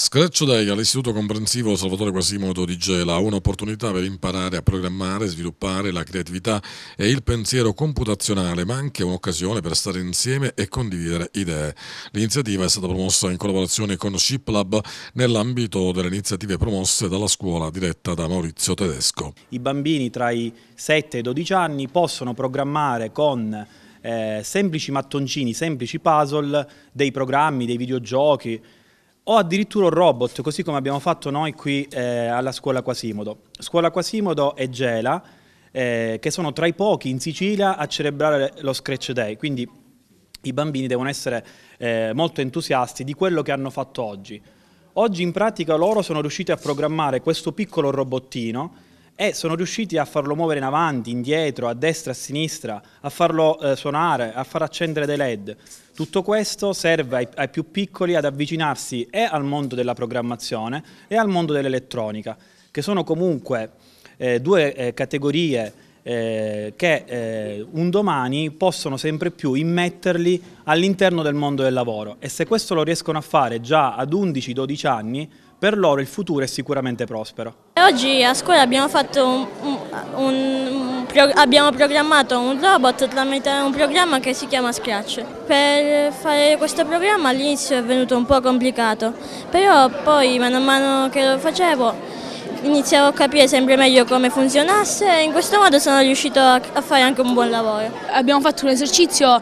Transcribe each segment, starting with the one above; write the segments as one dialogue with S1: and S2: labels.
S1: Scratch Day all'Istituto Comprensivo Salvatore Quasimodo di Gela, un'opportunità per imparare a programmare, sviluppare la creatività e il pensiero computazionale, ma anche un'occasione per stare insieme e condividere idee. L'iniziativa è stata promossa in collaborazione con ShipLab nell'ambito delle iniziative promosse dalla scuola diretta da Maurizio Tedesco.
S2: I bambini tra i 7 e i 12 anni possono programmare con eh, semplici mattoncini, semplici puzzle, dei programmi, dei videogiochi, o addirittura un robot, così come abbiamo fatto noi qui eh, alla scuola Quasimodo. Scuola Quasimodo e Gela, eh, che sono tra i pochi in Sicilia a celebrare lo Scratch Day, quindi i bambini devono essere eh, molto entusiasti di quello che hanno fatto oggi. Oggi in pratica loro sono riusciti a programmare questo piccolo robottino e sono riusciti a farlo muovere in avanti, indietro, a destra, a sinistra, a farlo eh, suonare, a far accendere dei led. Tutto questo serve ai, ai, più piccoli ad avvicinarsi e al mondo della programmazione e al mondo dell'elettronica, che sono comunque eh, due eh, categorie eh, che eh, un domani possono sempre più immetterli all'interno del mondo del lavoro e se questo lo riescono a fare già ad 11-12 anni per loro il futuro è sicuramente prospero.
S3: Oggi a scuola abbiamo, un, un, un, abbiamo programmato un robot tramite un programma che si chiama Scratch. Per fare questo programma all'inizio è venuto un po' complicato, però poi man mano che lo facevo iniziavo a capire sempre meglio come funzionasse e in questo modo sono riuscito a, fare anche un buon lavoro. Abbiamo fatto un esercizio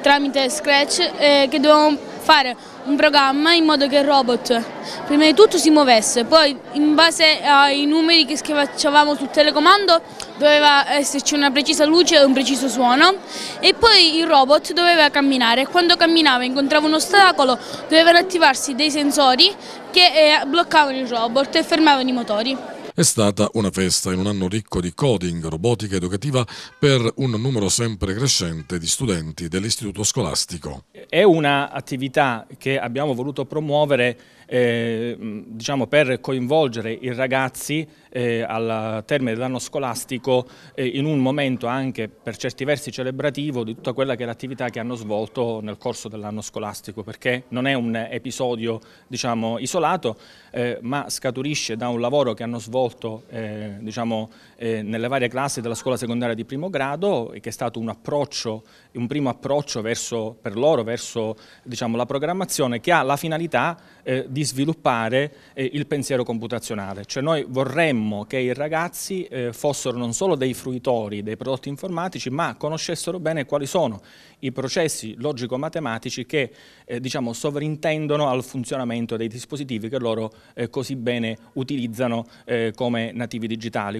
S4: tramite Scratch eh, che dovevamo fare un programma in modo che il robot prima di tutto si muovesse, poi in base ai numeri che schiacciavamo sul telecomando doveva esserci una precisa luce e un preciso suono e poi il robot doveva camminare, e quando camminava e incontrava un ostacolo dovevano attivarsi dei sensori che eh, bloccavano il robot e fermavano i motori.
S1: È stata una festa in un anno ricco di coding, robotica educativa per un numero sempre crescente di studenti dell'istituto scolastico.
S5: È un'attività che abbiamo voluto promuovere eh, diciamo, per coinvolgere i ragazzi eh, al termine dell'anno scolastico eh, in un momento anche per certi versi celebrativo di tutta quella che è l'attività che hanno svolto nel corso dell'anno scolastico perché non è un episodio diciamo, isolato eh, ma scaturisce da un lavoro che hanno svolto eh, diciamo, eh, nelle varie classi della scuola secondaria di primo grado e che è stato un, approccio, un primo approccio verso, per loro verso diciamo, la programmazione che ha la finalità di di sviluppare eh, il pensiero computazionale, cioè noi vorremmo che i ragazzi eh, fossero non solo dei fruitori dei prodotti informatici ma conoscessero bene quali sono i processi logico-matematici che eh, diciamo, sovrintendono al funzionamento dei dispositivi che loro eh, così bene utilizzano eh, come nativi digitali.